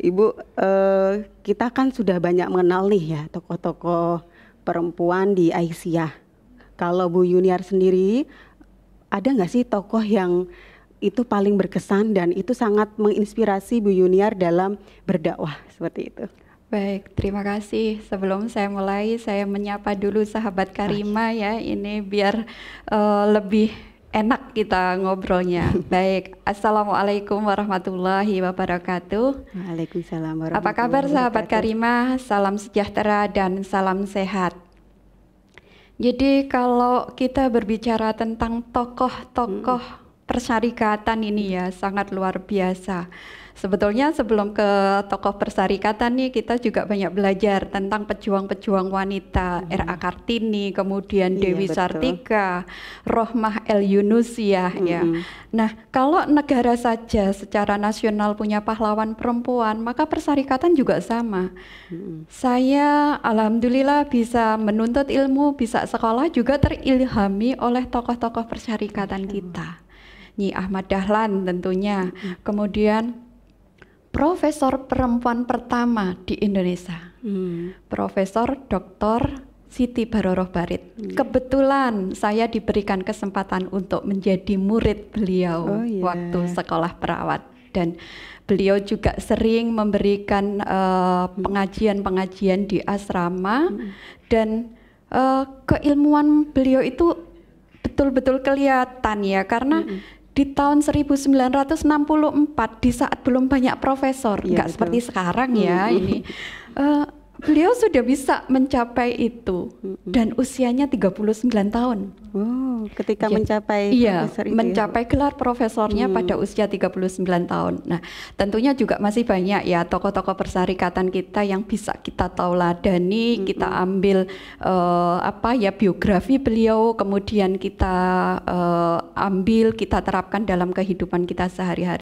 Ibu eh, kita kan sudah banyak mengenal nih ya tokoh-tokoh perempuan di Aisyah. Kalau Bu Yuniar sendiri ada nggak sih tokoh yang itu paling berkesan dan itu sangat menginspirasi Bu Yuniar dalam berdakwah seperti itu? Baik, terima kasih. Sebelum saya mulai, saya menyapa dulu sahabat Karima ya. Ini biar uh, lebih enak kita ngobrolnya. Baik, Assalamualaikum warahmatullahi wabarakatuh. Waalaikumsalam warahmatullahi Apa kabar sahabat Karimah? Salam sejahtera dan salam sehat. Jadi kalau kita berbicara tentang tokoh-tokoh hmm persyarikatan ini ya sangat luar biasa. Sebetulnya sebelum ke tokoh persyarikatan nih kita juga banyak belajar tentang pejuang-pejuang wanita hmm. R.A. Kartini, kemudian iya, Dewi betul. Sartika, Rohmah El Yunusiah hmm. ya. Hmm. Nah, kalau negara saja secara nasional punya pahlawan perempuan, maka persyarikatan juga sama. Hmm. Saya alhamdulillah bisa menuntut ilmu, bisa sekolah juga terilhami oleh tokoh-tokoh persyarikatan kita. Nyi Ahmad Dahlan tentunya. Hmm. Kemudian profesor perempuan pertama di Indonesia. Hmm. Profesor Dr. Siti Baroroh Barit. Hmm. Kebetulan saya diberikan kesempatan untuk menjadi murid beliau oh, yeah. waktu sekolah perawat dan beliau juga sering memberikan eh, mm. pengajian-pengajian uh, di asrama hmm. dan uh, keilmuan beliau itu betul-betul kelihatan ya karena hmm di tahun 1964 di saat belum banyak profesor, enggak iya, ya, seperti sekarang ya hmm. ini. Uh, beliau sudah bisa mencapai itu hmm dan usianya 39 tahun. Oh, ketika iya. Iya, ya, mencapai iya, itu mencapai ya? gelar profesornya hmm. pada usia 39 tahun. Nah, tentunya juga masih banyak ya tokoh-tokoh persyarikatan kita yang bisa kita tauladani, hmm. kita ambil uh, apa ya biografi beliau, kemudian kita uh, ambil, kita terapkan dalam kehidupan kita sehari-hari.